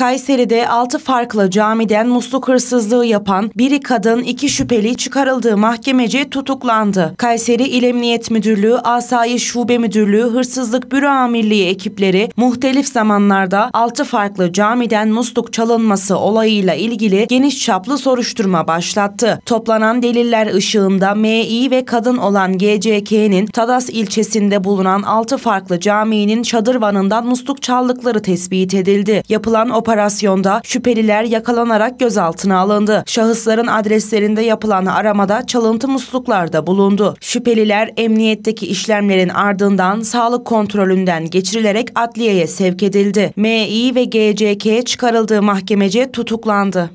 Kayseri'de 6 farklı camiden musluk hırsızlığı yapan biri kadın iki şüpheli çıkarıldığı mahkemece tutuklandı. Kayseri İl Emniyet Müdürlüğü, Asayiş Şube Müdürlüğü, Hırsızlık Büro Amirliği ekipleri muhtelif zamanlarda 6 farklı camiden musluk çalınması olayıyla ilgili geniş çaplı soruşturma başlattı. Toplanan deliller ışığında MI ve kadın olan GCK'nin Tadas ilçesinde bulunan 6 farklı caminin çadırvanından musluk çaldıkları tespit edildi. Yapılan operasyon operasyonda şüpheliler yakalanarak gözaltına alındı. Şahısların adreslerinde yapılan aramada çalıntı musluklar da bulundu. Şüpheliler emniyetteki işlemlerin ardından sağlık kontrolünden geçirilerek adliyeye sevk edildi. Mİ ve GCK çıkarıldığı mahkemece tutuklandı.